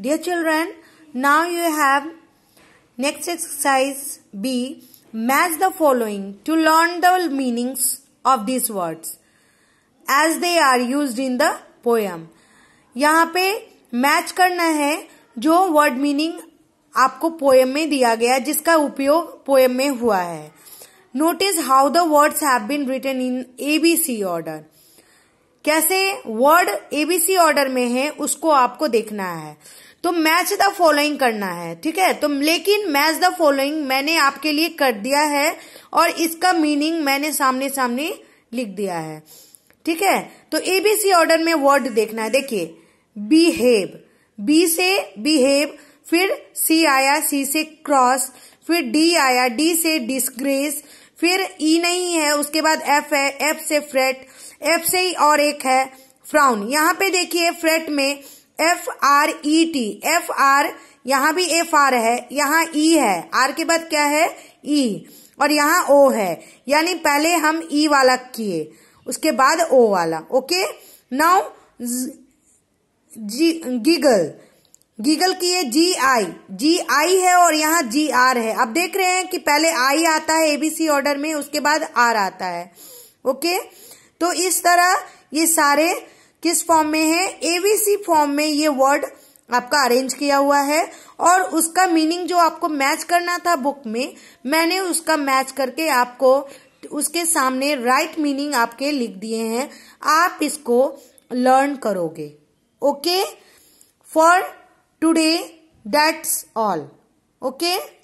Dear children, now you have next exercise B. Match the following to learn the meanings of these words as they are used in the poem. यहाँ पे match करना है जो word meaning आपको poem में दिया गया जिसका उपयोग पोएम में हुआ है notice how the words have been written in ABC order कैसे वर्ड एबीसी ऑर्डर में है उसको आपको देखना है तो मैच द फॉलोइंग करना है ठीक है तो लेकिन मैच द फॉलोइंग मैंने आपके लिए कर दिया है और इसका मीनिंग मैंने सामने सामने लिख दिया है ठीक है तो एबीसी ऑर्डर में वर्ड देखना है देखिए बिहेव बी से बिहेव फिर सी आया सी से क्रॉस फिर डी आया डी से डिस्ग्रेस फिर ई e नहीं है उसके बाद एफ है एफ से फ्रेट एफ से और एक है फ्राउन यहाँ पे देखिए फ्रेट में F R E T F R यहाँ भी एफ आर है यहाँ ई e है आर के बाद क्या है ई e, और यहाँ ओ है यानी पहले हम ई e वाला किए उसके बाद ओ वाला ओके नाउ गीगल गीगल की ये जी आई जी आई है और यहाँ जी आर है अब देख रहे हैं कि पहले आई आता है एबीसी ऑर्डर में उसके बाद आर आता है ओके तो इस तरह ये सारे किस फॉर्म में है एवीसी फॉर्म में ये वर्ड आपका अरेंज किया हुआ है और उसका मीनिंग जो आपको मैच करना था बुक में मैंने उसका मैच करके आपको उसके सामने राइट right मीनिंग आपके लिख दिए हैं आप इसको लर्न करोगे okay for today that's all okay